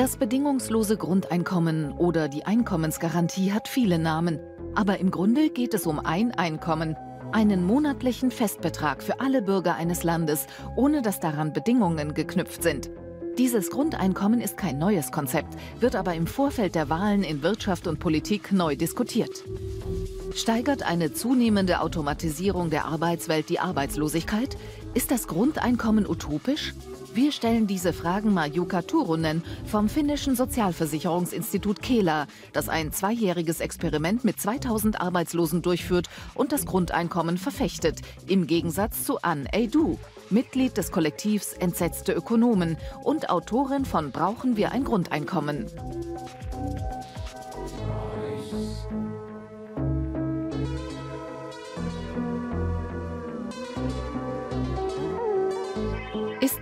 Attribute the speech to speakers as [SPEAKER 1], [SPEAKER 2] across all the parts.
[SPEAKER 1] Das bedingungslose Grundeinkommen oder die Einkommensgarantie hat viele Namen. Aber im Grunde geht es um ein Einkommen, einen monatlichen Festbetrag für alle Bürger eines Landes, ohne dass daran Bedingungen geknüpft sind. Dieses Grundeinkommen ist kein neues Konzept, wird aber im Vorfeld der Wahlen in Wirtschaft und Politik neu diskutiert. Steigert eine zunehmende Automatisierung der Arbeitswelt die Arbeitslosigkeit? Ist das Grundeinkommen utopisch? Wir stellen diese Fragen Majuka Turunen vom finnischen Sozialversicherungsinstitut Kela, das ein zweijähriges Experiment mit 2000 Arbeitslosen durchführt und das Grundeinkommen verfechtet, im Gegensatz zu Anne Eydu, Mitglied des Kollektivs Entsetzte Ökonomen und Autorin von Brauchen wir ein Grundeinkommen.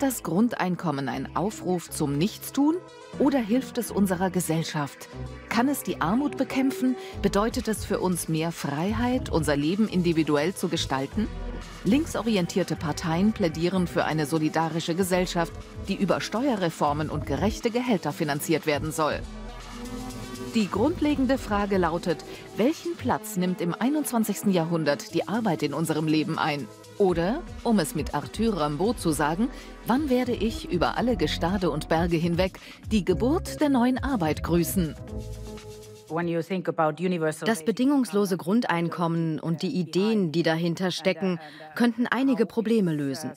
[SPEAKER 1] Ist das Grundeinkommen ein Aufruf zum Nichtstun oder hilft es unserer Gesellschaft? Kann es die Armut bekämpfen? Bedeutet es für uns mehr Freiheit, unser Leben individuell zu gestalten? Linksorientierte Parteien plädieren für eine solidarische Gesellschaft, die über Steuerreformen und gerechte Gehälter finanziert werden soll. Die grundlegende Frage lautet, welchen Platz nimmt im 21. Jahrhundert die Arbeit in unserem Leben ein? Oder, um es mit Arthur Rimbaud zu sagen, wann werde ich über alle Gestade und Berge hinweg die Geburt der neuen Arbeit grüßen?
[SPEAKER 2] Das
[SPEAKER 3] bedingungslose Grundeinkommen und die Ideen, die dahinter uh, stecken, uh, könnten einige Probleme lösen.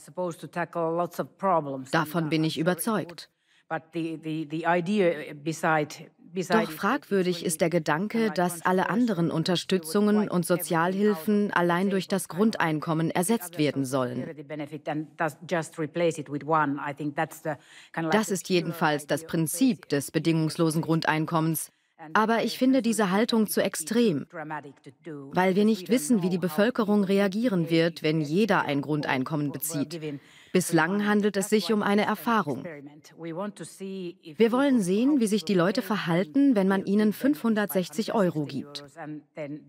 [SPEAKER 2] Davon bin ich überzeugt. Doch
[SPEAKER 3] fragwürdig ist der Gedanke, dass alle anderen Unterstützungen und Sozialhilfen allein durch das Grundeinkommen ersetzt werden sollen. Das ist jedenfalls das Prinzip des bedingungslosen Grundeinkommens. Aber ich finde diese Haltung zu extrem, weil wir nicht wissen, wie die Bevölkerung reagieren wird, wenn jeder ein Grundeinkommen bezieht. Bislang handelt es sich um eine Erfahrung.
[SPEAKER 2] Wir
[SPEAKER 3] wollen sehen, wie sich die Leute verhalten, wenn man ihnen 560 Euro gibt.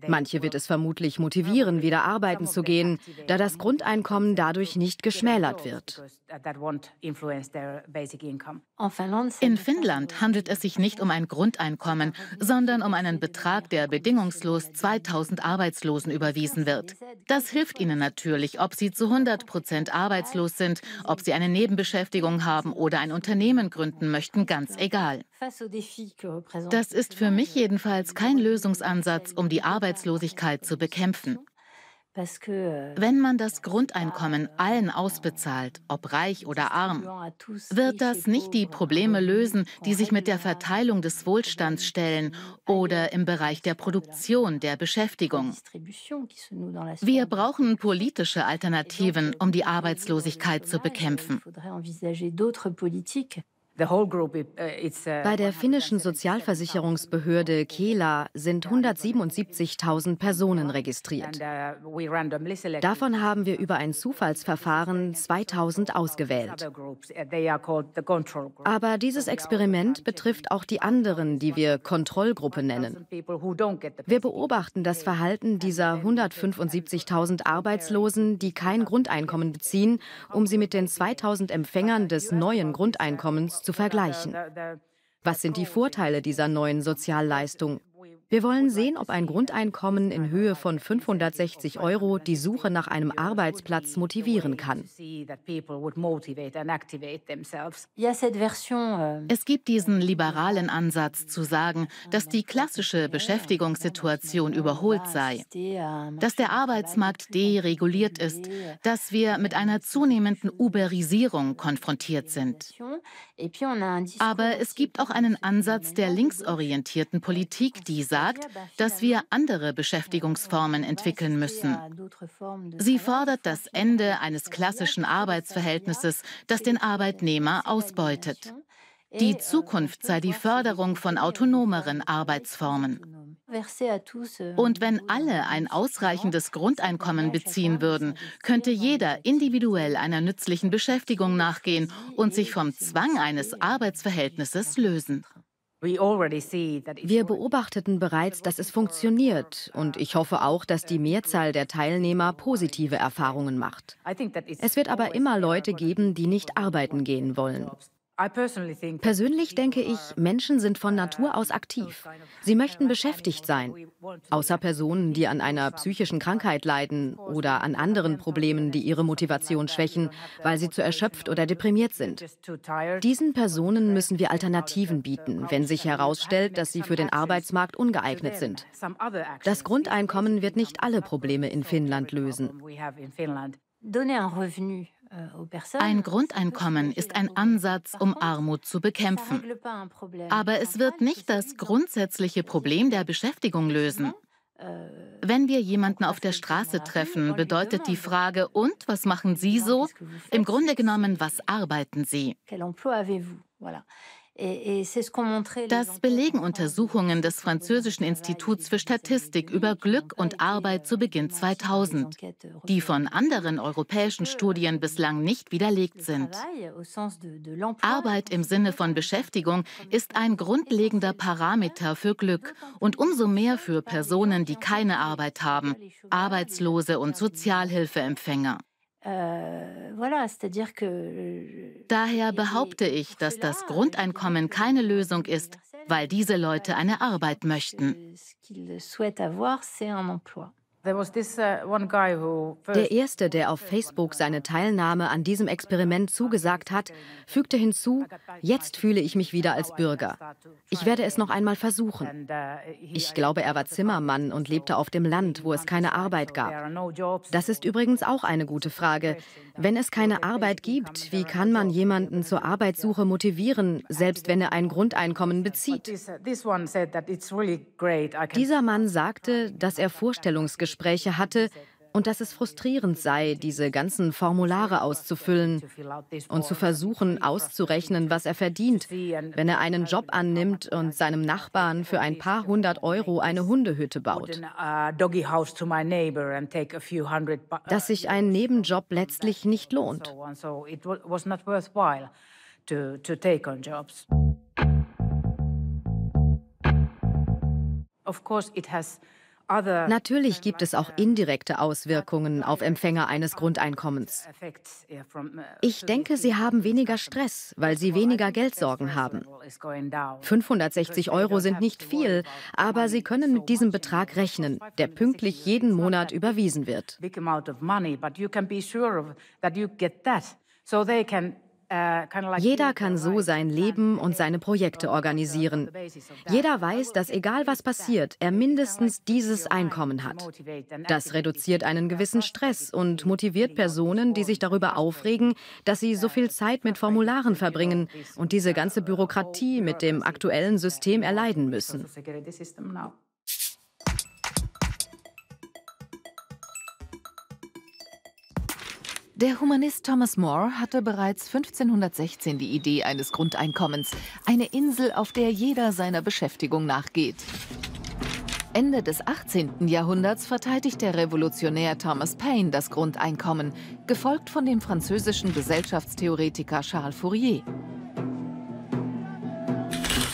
[SPEAKER 3] Manche wird es vermutlich motivieren, wieder arbeiten zu gehen, da das Grundeinkommen dadurch nicht geschmälert wird. In Finnland handelt es sich nicht um ein
[SPEAKER 4] Grundeinkommen, sondern um einen Betrag, der bedingungslos 2000 Arbeitslosen überwiesen wird. Das hilft ihnen natürlich, ob sie zu 100 Prozent arbeitslos sind sind, ob sie eine Nebenbeschäftigung haben oder ein Unternehmen gründen möchten, ganz egal. Das ist für mich jedenfalls kein Lösungsansatz, um die Arbeitslosigkeit zu bekämpfen. Euh, Wenn man das Grundeinkommen euh, allen ausbezahlt, ob reich oder arm, wird das nicht die Probleme lösen, die sich mit der Verteilung des Wohlstands stellen oder im Bereich der Produktion, der Beschäftigung. Wir brauchen politische Alternativen, euh, um die Arbeitslosigkeit zu bekämpfen.
[SPEAKER 5] Uh, uh, Bei
[SPEAKER 3] der finnischen Sozialversicherungsbehörde Kela sind 177.000 Personen uh, registriert.
[SPEAKER 2] Davon
[SPEAKER 3] haben wir über ein Zufallsverfahren 2000 ausgewählt. Aber dieses also Experiment betrifft auch die anderen, die wir Kontrollgruppe nennen. Wir beobachten das Verhalten dieser 175.000 Arbeitslosen, die kein Grundeinkommen beziehen, um sie mit den 2000 Empfängern des neuen Grundeinkommens zu vergleichen. Was sind die Vorteile dieser neuen Sozialleistung? Wir wollen sehen, ob ein Grundeinkommen in Höhe von 560 Euro die Suche nach einem Arbeitsplatz motivieren kann. Euh, es gibt diesen liberalen Ansatz zu sagen,
[SPEAKER 4] dass die klassische Beschäftigungssituation überholt sei, dass der Arbeitsmarkt dereguliert ist, dass wir mit einer zunehmenden Uberisierung konfrontiert sind. Aber es gibt auch einen Ansatz der linksorientierten Politik, die sagt, sagt, dass wir andere Beschäftigungsformen entwickeln müssen. Sie fordert das Ende eines klassischen Arbeitsverhältnisses, das den Arbeitnehmer ausbeutet. Die Zukunft sei die Förderung von autonomeren Arbeitsformen. Und wenn alle ein ausreichendes Grundeinkommen beziehen würden, könnte jeder individuell einer nützlichen Beschäftigung nachgehen
[SPEAKER 3] und sich vom Zwang eines Arbeitsverhältnisses lösen. Wir beobachteten bereits, dass es funktioniert und ich hoffe auch, dass die Mehrzahl der Teilnehmer positive Erfahrungen macht. Es wird aber immer Leute geben, die nicht arbeiten gehen wollen. Persönlich denke ich, Menschen sind von Natur aus aktiv. Sie möchten beschäftigt sein, außer Personen, die an einer psychischen Krankheit leiden oder an anderen Problemen, die ihre Motivation schwächen, weil sie zu erschöpft oder deprimiert sind. Diesen Personen müssen wir Alternativen bieten, wenn sich herausstellt, dass sie für den Arbeitsmarkt ungeeignet sind. Das Grundeinkommen wird nicht alle Probleme in Finnland lösen.
[SPEAKER 5] Euh,
[SPEAKER 4] ein Grundeinkommen ist ein Ansatz, um Armut zu bekämpfen. Aber es wird nicht das grundsätzliche Problem der Beschäftigung lösen. Euh, Wenn wir jemanden auf der Straße treffen, bedeutet die Frage, und was machen Sie so? Im Grunde genommen, was arbeiten Sie?
[SPEAKER 5] Das belegen
[SPEAKER 4] Untersuchungen des Französischen Instituts für Statistik über Glück und Arbeit zu Beginn 2000, die von anderen europäischen Studien bislang nicht widerlegt sind. Arbeit im Sinne von Beschäftigung ist ein grundlegender Parameter für Glück und umso mehr für Personen, die keine Arbeit haben, Arbeitslose und Sozialhilfeempfänger.
[SPEAKER 5] Äh, euh,
[SPEAKER 4] Daher behaupte ich, dass das Grundeinkommen keine Lösung ist, weil diese Leute eine Arbeit möchten.
[SPEAKER 3] Uh, der erste, der auf Facebook seine Teilnahme an diesem Experiment zugesagt hat, fügte hinzu, jetzt fühle ich mich wieder als Bürger. Ich werde es noch einmal versuchen. Uh, ich glaube, er war Zimmermann und lebte auf dem Land, wo es keine Arbeit gab. Das ist übrigens auch eine gute Frage. Wenn es keine Arbeit gibt, wie kann man jemanden zur Arbeitssuche motivieren, selbst wenn er ein Grundeinkommen bezieht? Uh, Dieser Mann sagte, dass er Vorstellungsgespräche Gespräche hatte und dass es frustrierend sei, diese ganzen Formulare auszufüllen und zu versuchen auszurechnen, was er verdient, wenn er einen Job annimmt und seinem Nachbarn für ein paar hundert Euro eine Hundehütte baut. Dass sich ein Nebenjob letztlich nicht lohnt.
[SPEAKER 2] Of course, it has Natürlich
[SPEAKER 3] gibt es auch indirekte Auswirkungen auf Empfänger eines Grundeinkommens.
[SPEAKER 2] Uh, ich
[SPEAKER 3] denke, sie haben weniger Stress, weil sie weniger Geldsorgen haben. 560 Euro sind nicht viel, aber sie können mit diesem Betrag rechnen, der pünktlich jeden Monat überwiesen wird. Jeder kann so sein Leben und seine Projekte organisieren. Jeder weiß, dass egal was passiert, er mindestens dieses Einkommen hat. Das reduziert einen gewissen Stress und motiviert Personen, die sich darüber aufregen, dass sie so viel Zeit mit Formularen verbringen und diese ganze Bürokratie mit dem aktuellen System erleiden müssen.
[SPEAKER 1] Der Humanist Thomas More hatte bereits 1516 die Idee eines Grundeinkommens, eine Insel, auf der jeder seiner Beschäftigung nachgeht. Ende des 18. Jahrhunderts verteidigt der Revolutionär Thomas Paine das Grundeinkommen, gefolgt von dem französischen Gesellschaftstheoretiker Charles Fourier.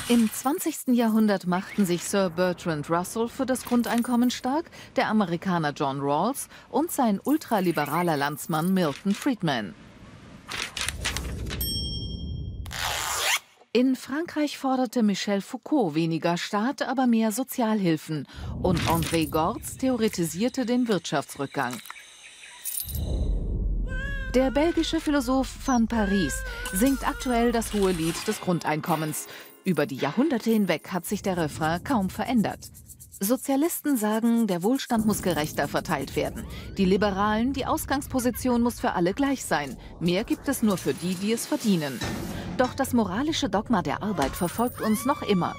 [SPEAKER 1] Im 20. Jahrhundert machten sich Sir Bertrand Russell für das Grundeinkommen stark, der Amerikaner John Rawls und sein ultraliberaler Landsmann Milton Friedman. In Frankreich forderte Michel Foucault weniger Staat, aber mehr Sozialhilfen und André Gortz theoretisierte den Wirtschaftsrückgang. Der belgische Philosoph van Paris singt aktuell das hohe Lied des Grundeinkommens. Über die Jahrhunderte hinweg hat sich der Refrain kaum verändert. Sozialisten sagen, der Wohlstand muss gerechter verteilt werden. Die Liberalen, die Ausgangsposition muss für alle gleich sein. Mehr gibt es nur für die, die es verdienen. Doch das moralische Dogma der Arbeit verfolgt uns noch immer.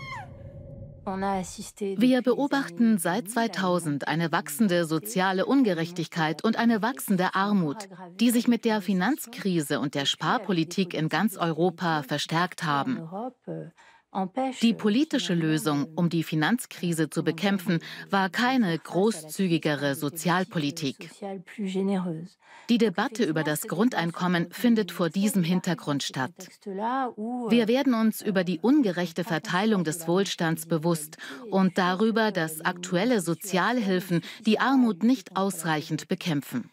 [SPEAKER 5] Wir
[SPEAKER 4] beobachten seit 2000 eine wachsende soziale Ungerechtigkeit und eine wachsende Armut, die sich mit der Finanzkrise und der Sparpolitik in ganz Europa verstärkt haben. Die politische Lösung, um die Finanzkrise zu bekämpfen, war keine großzügigere Sozialpolitik. Die Debatte über das Grundeinkommen findet vor diesem Hintergrund statt.
[SPEAKER 5] Wir werden
[SPEAKER 4] uns über die ungerechte Verteilung des Wohlstands bewusst und darüber, dass aktuelle Sozialhilfen die Armut nicht ausreichend bekämpfen.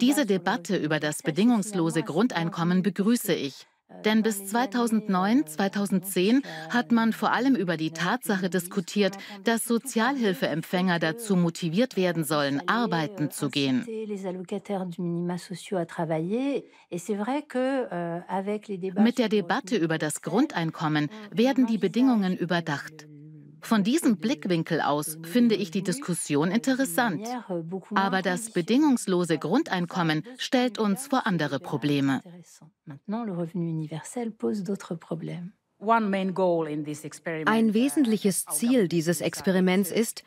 [SPEAKER 4] Diese Debatte über das bedingungslose Grundeinkommen begrüße ich, denn bis 2009, 2010 hat man vor allem über die Tatsache diskutiert, dass Sozialhilfeempfänger dazu motiviert werden sollen, arbeiten zu gehen.
[SPEAKER 5] Euh, Mit
[SPEAKER 4] der Debatte über das Grundeinkommen werden die Bedingungen überdacht. Von diesem Blickwinkel aus finde ich die Diskussion interessant. Aber das bedingungslose Grundeinkommen stellt uns vor andere Probleme.
[SPEAKER 3] Ein uh, wesentliches Ziel dieses Experiments ist,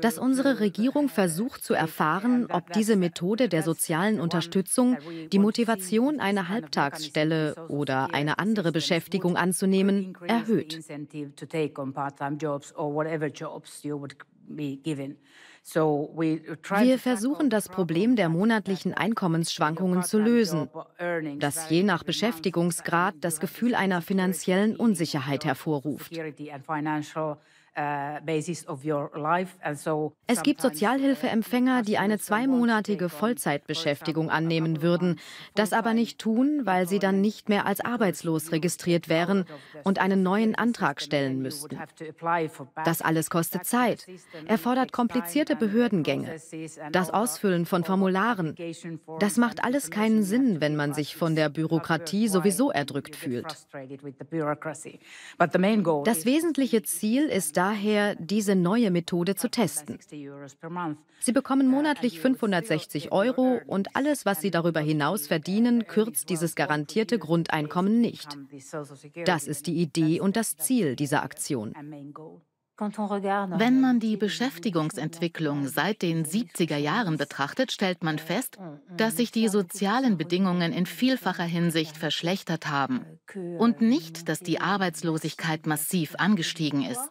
[SPEAKER 3] dass unsere Regierung versucht zu erfahren, ob diese Methode der sozialen Unterstützung, die Motivation, eine Halbtagsstelle oder eine andere Beschäftigung anzunehmen, erhöht. Wir versuchen das Problem der monatlichen Einkommensschwankungen zu lösen, das je nach Beschäftigungsgrad das Gefühl einer finanziellen Unsicherheit hervorruft.
[SPEAKER 2] Äh, es gibt uh,
[SPEAKER 3] Sozialhilfeempfänger, die eine zweimonatige Vollzeitbeschäftigung annehmen würden, das aber nicht tun, weil sie dann nicht mehr als arbeitslos registriert wären und einen neuen Antrag stellen müssten. Das alles kostet Zeit, erfordert komplizierte Behördengänge, das Ausfüllen von Formularen. Das macht alles keinen Sinn, wenn man sich von der Bürokratie sowieso erdrückt fühlt.
[SPEAKER 2] Das
[SPEAKER 3] wesentliche Ziel ist daher, diese neue Methode zu testen. Sie bekommen monatlich 560 Euro und alles, was sie darüber hinaus verdienen, kürzt dieses garantierte Grundeinkommen nicht. Das ist die Idee und das Ziel dieser Aktion. Wenn man die Beschäftigungsentwicklung
[SPEAKER 4] seit den 70er Jahren betrachtet, stellt man fest, dass sich die sozialen Bedingungen in vielfacher Hinsicht verschlechtert haben und nicht, dass die Arbeitslosigkeit massiv angestiegen ist.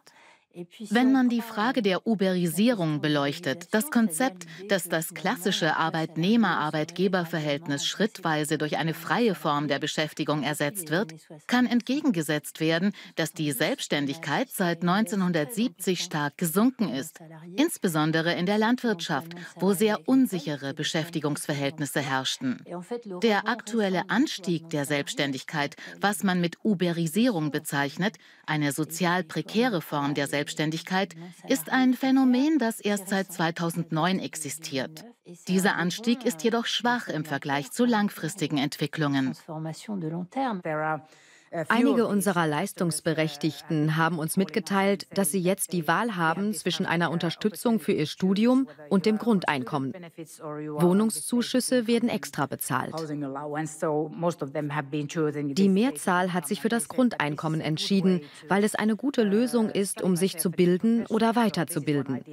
[SPEAKER 4] Wenn man die Frage der Uberisierung beleuchtet, das Konzept, dass das klassische Arbeitnehmer-Arbeitgeber-Verhältnis schrittweise durch eine freie Form der Beschäftigung ersetzt wird, kann entgegengesetzt werden, dass die Selbstständigkeit seit 1970 stark gesunken ist, insbesondere in der Landwirtschaft, wo sehr unsichere Beschäftigungsverhältnisse herrschten. Der aktuelle Anstieg der Selbstständigkeit, was man mit Uberisierung bezeichnet, eine sozial prekäre Form der Selbstständigkeit, Selbstständigkeit ist ein Phänomen, das erst seit 2009 existiert. Dieser Anstieg ist jedoch schwach im Vergleich zu langfristigen
[SPEAKER 3] Entwicklungen. Einige unserer Leistungsberechtigten haben uns mitgeteilt, dass sie jetzt die Wahl haben zwischen einer Unterstützung für ihr Studium und dem Grundeinkommen. Wohnungszuschüsse werden extra bezahlt. Die Mehrzahl hat sich für das Grundeinkommen entschieden, weil es eine gute Lösung ist, um sich zu bilden oder weiterzubilden.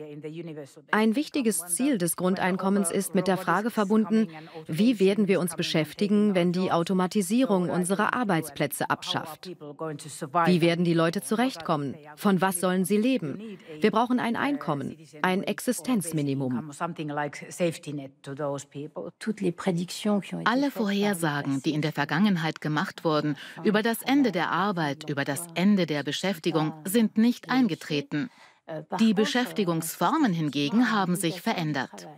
[SPEAKER 3] Ein wichtiges Ziel des Grundeinkommens ist mit der Frage verbunden, wie werden wir uns beschäftigen, wenn die Automatisierung unserer Arbeitsplätze abschließt schafft.
[SPEAKER 2] Wie werden
[SPEAKER 3] die Leute zurechtkommen? Von was sollen sie leben? Wir brauchen ein Einkommen, ein Existenzminimum. Alle
[SPEAKER 4] Vorhersagen, die in der Vergangenheit gemacht wurden, über das Ende der Arbeit, über das Ende der Beschäftigung, sind nicht eingetreten. Die Beschäftigungsformen hingegen haben sich verändert.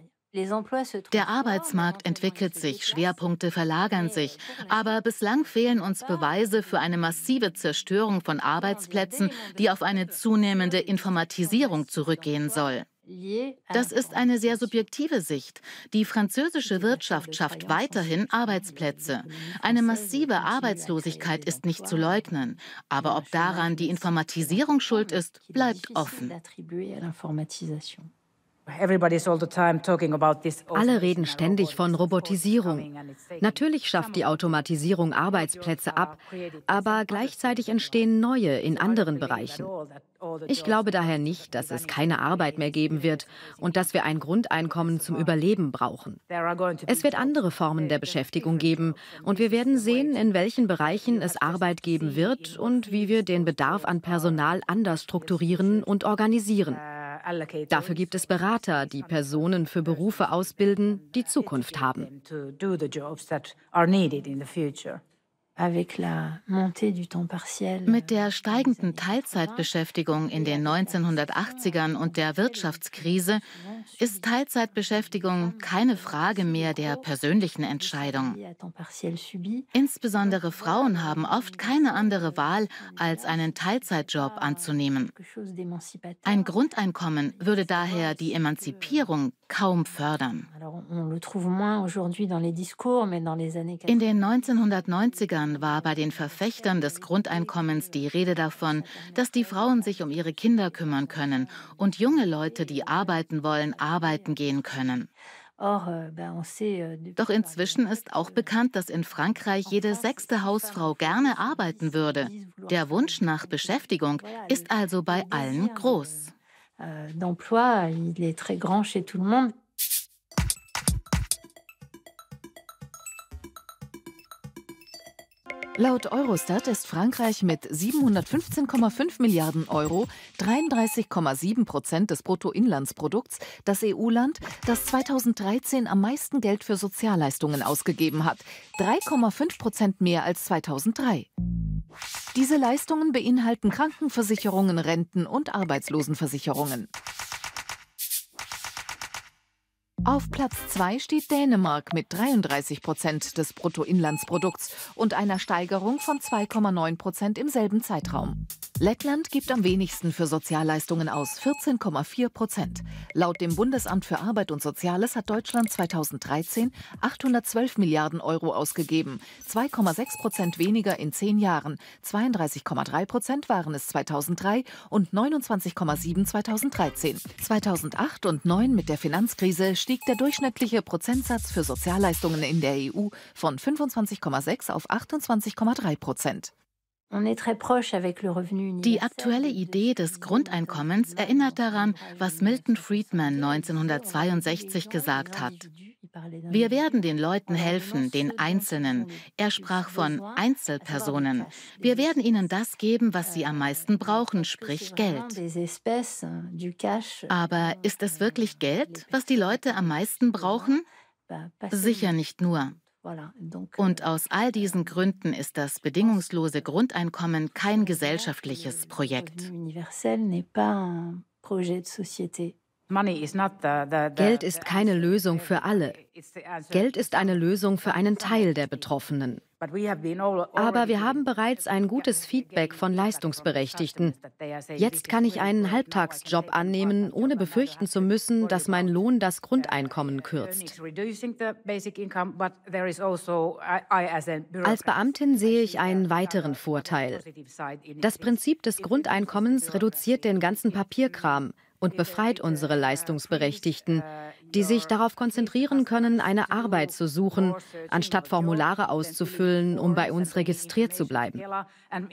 [SPEAKER 4] Der Arbeitsmarkt entwickelt sich, Schwerpunkte verlagern sich, euh, aber bislang fehlen uns Beweise für eine massive Zerstörung von Arbeitsplätzen, die auf eine zunehmende Informatisierung zurückgehen soll. Das ist eine sehr subjektive Sicht. Die französische Wirtschaft schafft weiterhin Arbeitsplätze. Eine massive Arbeitslosigkeit ist nicht zu leugnen. Aber ob daran die Informatisierung schuld ist, bleibt offen.
[SPEAKER 3] Alle reden ständig von Robotisierung. Natürlich schafft die Automatisierung Arbeitsplätze ab, aber gleichzeitig entstehen neue in anderen Bereichen. Ich glaube daher nicht, dass es keine Arbeit mehr geben wird und dass wir ein Grundeinkommen zum Überleben brauchen. Es wird andere Formen der Beschäftigung geben und wir werden sehen, in welchen Bereichen es Arbeit geben wird und wie wir den Bedarf an Personal anders strukturieren und organisieren. Dafür gibt es Berater, die Personen für Berufe ausbilden, die Zukunft haben. Mit der
[SPEAKER 5] euh, steigenden
[SPEAKER 4] Teilzeitbeschäftigung in den 1980ern euh, und der Wirtschaftskrise ist Teilzeitbeschäftigung keine euh, Frage mehr der persönlichen Entscheidung. Insbesondere Frauen haben oft keine andere Wahl, als einen Teilzeitjob anzunehmen. Ein Grundeinkommen würde daher die Emanzipierung kaum fördern.
[SPEAKER 5] In
[SPEAKER 4] den 1990ern Jahren war bei den Verfechtern des Grundeinkommens die Rede davon, dass die Frauen sich um ihre Kinder kümmern können und junge Leute, die arbeiten wollen, arbeiten gehen können. Euh, euh, Doch inzwischen ist auch euh, bekannt, dass in Frankreich jede sechste Hausfrau gerne arbeiten würde. Der Wunsch nach Beschäftigung
[SPEAKER 5] ist also bei allen groß. D'emploi, il est très grand
[SPEAKER 1] chez tout le monde. Laut Eurostat ist Frankreich mit 715,5 Milliarden Euro 33,7 Prozent des Bruttoinlandsprodukts das EU-Land, das 2013 am meisten Geld für Sozialleistungen ausgegeben hat. 3,5 Prozent mehr als 2003. Diese Leistungen beinhalten Krankenversicherungen, Renten und Arbeitslosenversicherungen. Auf Platz 2 steht Dänemark mit 33 Prozent des Bruttoinlandsprodukts und einer Steigerung von 2,9 Prozent im selben Zeitraum. Lettland gibt am wenigsten für Sozialleistungen aus, 14,4 Prozent. Laut dem Bundesamt für Arbeit und Soziales hat Deutschland 2013 812 Milliarden Euro ausgegeben, 2,6 Prozent weniger in zehn Jahren. 32,3 Prozent waren es 2003 und 29,7 2013. 2008 und 2009 mit der Finanzkrise stieg der durchschnittliche Prozentsatz für Sozialleistungen in der EU von 25,6 auf 28,3 Prozent. Die
[SPEAKER 4] aktuelle Idee des Grundeinkommens erinnert daran, was Milton Friedman 1962 gesagt hat. Wir werden den Leuten helfen, den Einzelnen. Er sprach von Einzelpersonen. Wir werden ihnen das geben, was sie am meisten brauchen, sprich Geld. Aber ist es wirklich Geld, was die Leute am meisten brauchen? Sicher nicht nur. Und euh, aus all diesen Gründen ist das bedingungslose Grundeinkommen kein gesellschaftliches
[SPEAKER 3] Projekt. Geld ist keine Lösung für alle. Geld ist eine Lösung für einen Teil der Betroffenen.
[SPEAKER 2] Aber
[SPEAKER 3] wir haben bereits ein gutes Feedback von Leistungsberechtigten. Jetzt kann ich einen Halbtagsjob annehmen, ohne befürchten zu müssen, dass mein Lohn das Grundeinkommen uh, kürzt. Also, Als Beamtin sehe ich einen uh, weiteren Vorteil. Das Prinzip des Grundeinkommens reduziert den ganzen Papierkram und befreit uh, unsere Leistungsberechtigten die sich darauf konzentrieren können, eine Arbeit zu suchen, anstatt Formulare auszufüllen, um bei uns registriert zu bleiben.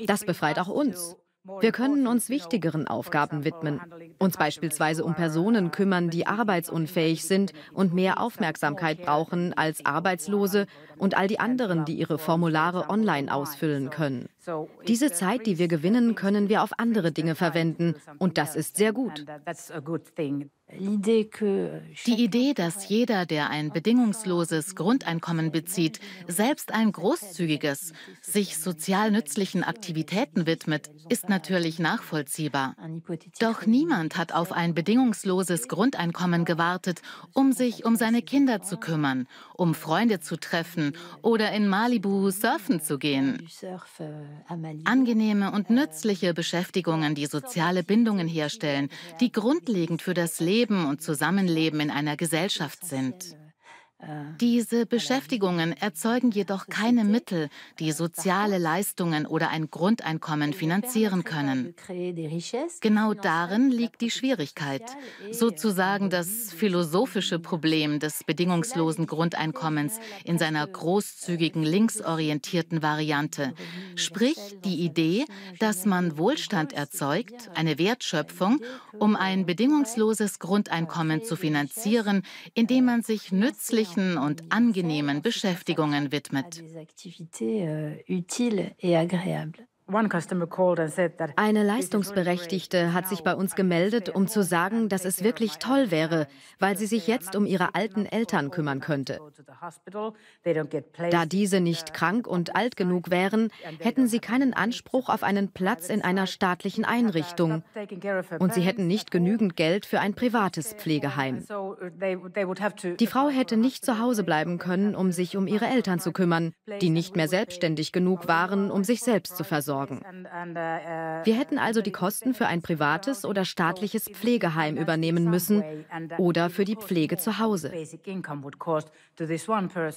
[SPEAKER 3] Das befreit auch uns. Wir können uns wichtigeren Aufgaben widmen, uns beispielsweise um Personen kümmern, die arbeitsunfähig sind und mehr Aufmerksamkeit brauchen als Arbeitslose und all die anderen, die ihre Formulare online ausfüllen können. Diese Zeit, die wir gewinnen, können wir auf andere Dinge verwenden. Und das ist sehr gut.
[SPEAKER 4] Uh, die Idee, dass jeder, der ein bedingungsloses Grundeinkommen bezieht, selbst ein großzügiges, sich sozial nützlichen Aktivitäten widmet, ist natürlich nachvollziehbar. Doch niemand hat auf ein bedingungsloses Grundeinkommen gewartet, um sich um seine Kinder zu kümmern, um Freunde zu treffen oder in Malibu surfen zu gehen. Angenehme und nützliche Beschäftigungen, die soziale Bindungen herstellen, die grundlegend für das Leben und Zusammenleben in einer Gesellschaft sind. Diese Beschäftigungen erzeugen jedoch keine Mittel, die soziale Leistungen oder ein Grundeinkommen finanzieren können. Genau darin liegt die Schwierigkeit, sozusagen das philosophische Problem des bedingungslosen Grundeinkommens in seiner großzügigen linksorientierten Variante, sprich die Idee, dass man Wohlstand erzeugt, eine Wertschöpfung, um ein bedingungsloses Grundeinkommen zu finanzieren, indem man sich nützlich hilfreichen und angenehmen Beschäftigungen widmet.
[SPEAKER 3] Eine Leistungsberechtigte hat sich bei uns gemeldet, um zu sagen, dass es wirklich toll wäre, weil sie sich jetzt um ihre alten Eltern kümmern könnte. Da diese nicht krank und alt genug wären, hätten sie keinen Anspruch auf einen Platz in einer staatlichen Einrichtung und sie hätten nicht genügend Geld für ein privates Pflegeheim. Die Frau hätte nicht zu Hause bleiben können, um sich um ihre Eltern zu kümmern, die nicht mehr selbstständig genug waren, um sich selbst zu versorgen versorgen.
[SPEAKER 2] Uh,
[SPEAKER 3] Wir hätten uh, also die Kosten für ein privates oder staatliches Pflegeheim übernehmen müssen uh, oder für die Pflege zu Hause.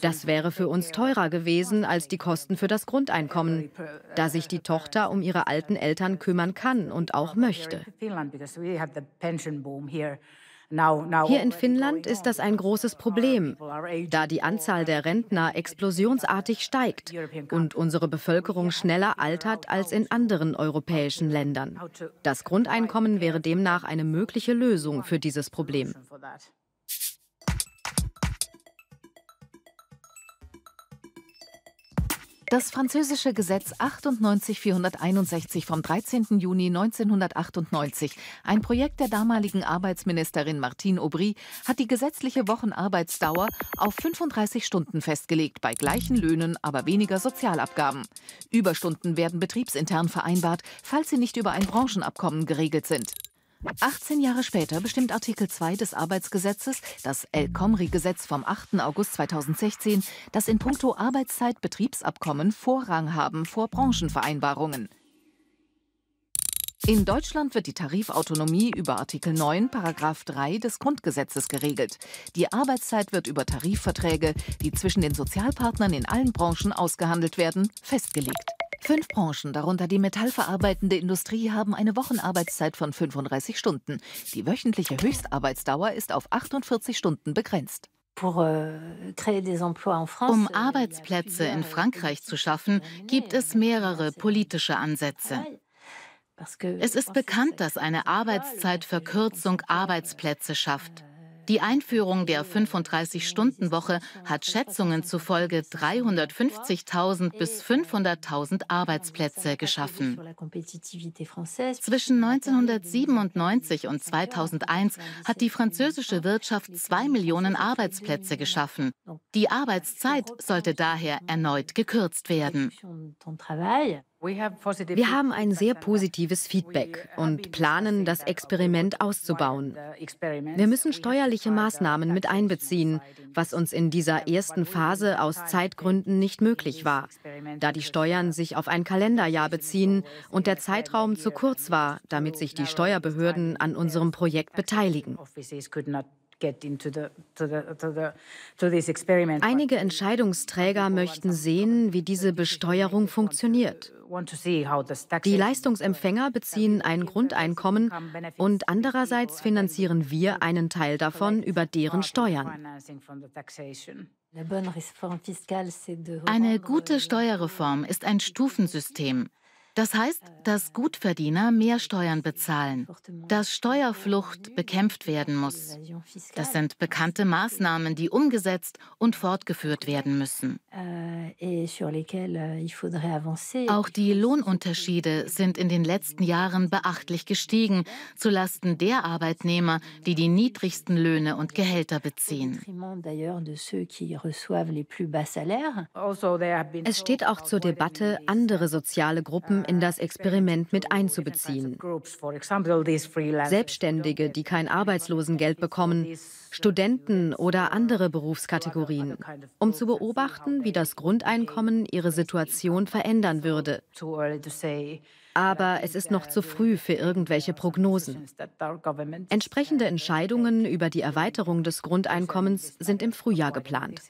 [SPEAKER 3] Das wäre für uns teurer gewesen als die Kosten für das Grundeinkommen, da sich die Tochter um ihre alten Eltern kümmern kann und auch möchte. Hier in Finnland ist das ein großes Problem, da die Anzahl der Rentner explosionsartig steigt und unsere Bevölkerung schneller altert als in anderen europäischen Ländern. Das Grundeinkommen wäre demnach eine mögliche Lösung für dieses Problem.
[SPEAKER 1] Das französische Gesetz 98461 vom 13. Juni 1998, ein Projekt der damaligen Arbeitsministerin Martine Aubry, hat die gesetzliche Wochenarbeitsdauer auf 35 Stunden festgelegt, bei gleichen Löhnen, aber weniger Sozialabgaben. Überstunden werden betriebsintern vereinbart, falls sie nicht über ein Branchenabkommen geregelt sind. 18 Jahre später bestimmt Artikel 2 des Arbeitsgesetzes, das El-Khomri-Gesetz vom 8. August 2016, dass in puncto Arbeitszeit Betriebsabkommen Vorrang haben vor Branchenvereinbarungen. In Deutschland wird die Tarifautonomie über Artikel 9, Paragraph 3 des Grundgesetzes geregelt. Die Arbeitszeit wird über Tarifverträge, die zwischen den Sozialpartnern in allen Branchen ausgehandelt werden, festgelegt. Fünf Branchen, darunter die metallverarbeitende Industrie, haben eine Wochenarbeitszeit von 35 Stunden. Die wöchentliche Höchstarbeitsdauer ist auf 48 Stunden begrenzt. Äh, um euh, Arbeitsplätze in euh,
[SPEAKER 4] Frankreich zu schaffen, gibt es euh, mehrere politische Ansätze. Es ist bekannt, dass eine Arbeitszeitverkürzung Arbeitsplätze schafft. Die Einführung der 35-Stunden-Woche hat Schätzungen zufolge 350.000 bis 500.000 Arbeitsplätze geschaffen. Zwischen 1997 und 2001 hat die französische Wirtschaft 2 Millionen Arbeitsplätze geschaffen. Die Arbeitszeit sollte daher erneut
[SPEAKER 3] gekürzt werden. Wir haben ein sehr positives Feedback und planen, das Experiment auszubauen. Wir müssen steuerliche Maßnahmen mit einbeziehen, was uns in dieser ersten Phase aus Zeitgründen nicht möglich war, da die Steuern sich auf ein Kalenderjahr beziehen und der Zeitraum zu kurz war, damit sich die Steuerbehörden an unserem Projekt beteiligen. Einige Entscheidungsträger möchten sehen, wie diese Besteuerung funktioniert. Uh, Die Leistungsempfänger beziehen ein Grundeinkommen und andererseits finanzieren wir einen Teil davon über deren Steuern.
[SPEAKER 5] Eine
[SPEAKER 4] gute Steuerreform ist ein Stufensystem. Das heißt, dass Gutverdiener mehr Steuern bezahlen, dass Steuerflucht bekämpft werden muss. Das sind bekannte Maßnahmen, die umgesetzt und fortgeführt werden müssen. Auch die Lohnunterschiede sind in den letzten Jahren beachtlich gestiegen, zulasten der Arbeitnehmer, die die niedrigsten Löhne und Gehälter
[SPEAKER 3] beziehen. Es steht auch zur Debatte, andere soziale Gruppen in das Experiment mit einzubeziehen. Selbstständige, die kein Arbeitslosengeld bekommen, Studenten oder andere Berufskategorien, um zu beobachten, wie das Grundeinkommen ihre Situation verändern würde. Aber es ist noch zu früh für irgendwelche Prognosen. Entsprechende Entscheidungen über die Erweiterung des Grundeinkommens sind im Frühjahr geplant.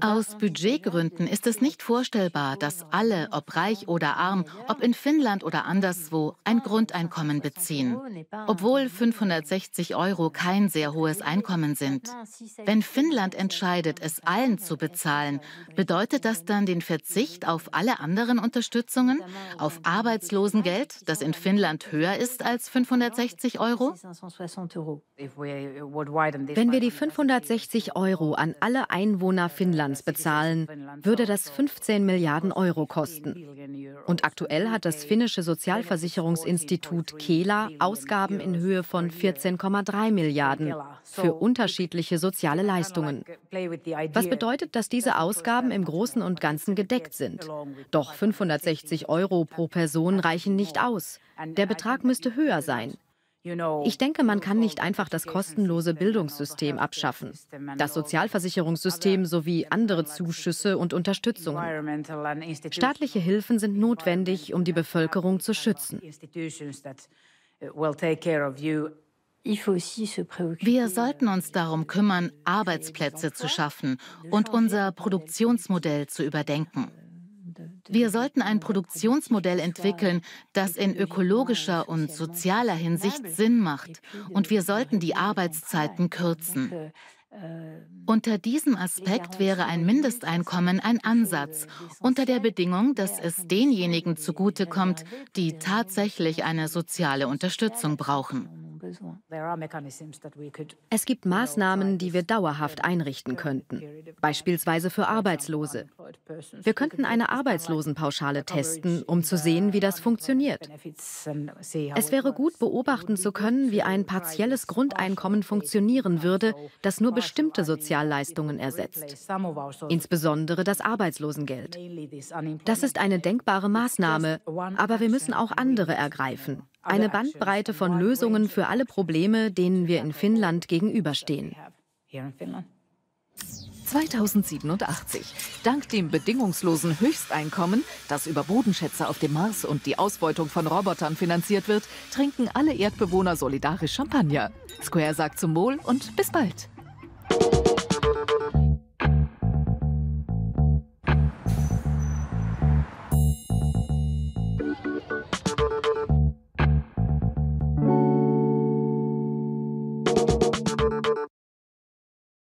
[SPEAKER 5] Aus
[SPEAKER 4] Budgetgründen ist es nicht vorstellbar, dass alle, ob reich oder arm, ob in Finnland oder anderswo, ein Grundeinkommen beziehen. Obwohl 560 Euro kein sehr hohes Einkommen sind. Wenn Finnland entscheidet, es allen zu bezahlen, bedeutet das dann den Verzicht auf alle anderen Unterstützungen, auf Arbeitslosengeld,
[SPEAKER 3] das in Finnland höher ist als 560 Euro? Uh,
[SPEAKER 2] Wenn wir die
[SPEAKER 3] 560 Euro an alle alle Einwohner Finnlands bezahlen, würde das 15 Milliarden Euro kosten. Und aktuell hat das finnische Sozialversicherungsinstitut Kela Ausgaben in Höhe von 14,3 Milliarden für unterschiedliche soziale Leistungen.
[SPEAKER 2] Was bedeutet,
[SPEAKER 3] dass diese Ausgaben im Großen und Ganzen gedeckt sind. Doch 560 Euro pro Person reichen nicht aus. Der Betrag müsste höher sein. Ich denke, man kann nicht einfach das kostenlose Bildungssystem abschaffen, das Sozialversicherungssystem sowie andere Zuschüsse und Unterstützungen. Staatliche Hilfen sind notwendig, um die Bevölkerung zu schützen.
[SPEAKER 4] Uh, Wir sollten uns darum kümmern, Arbeitsplätze zu schaffen und unser Produktionsmodell zu überdenken. Wir sollten ein Produktionsmodell entwickeln, das in ökologischer und sozialer Hinsicht Sinn macht. Und wir sollten die Arbeitszeiten kürzen. Unter diesem Aspekt wäre ein Mindesteinkommen ein Ansatz, unter der Bedingung, dass es denjenigen zugutekommt, die
[SPEAKER 3] tatsächlich eine soziale Unterstützung brauchen. Es gibt Maßnahmen, die wir dauerhaft einrichten könnten, beispielsweise für Arbeitslose. Wir könnten eine Arbeitslosenpauschale testen, um zu uh, sehen, wie das uh, funktioniert.
[SPEAKER 2] Es wäre
[SPEAKER 3] gut, beobachten zu können, wie ein partielles Grundeinkommen funktionieren würde, das nur bestimmte Sozialleistungen ersetzt, insbesondere das Arbeitslosengeld. Das ist eine denkbare Maßnahme, aber wir müssen auch andere ergreifen, eine Bandbreite von Lösungen für alle Probleme, denen wir in Finnland gegenüberstehen.
[SPEAKER 1] 2087. Dank dem bedingungslosen Höchsteinkommen, das über Bodenschätze auf dem Mars und die Ausbeutung von Robotern finanziert wird, trinken alle Erdbewohner solidarisch Champagner. Square sagt zum Wohl und bis bald.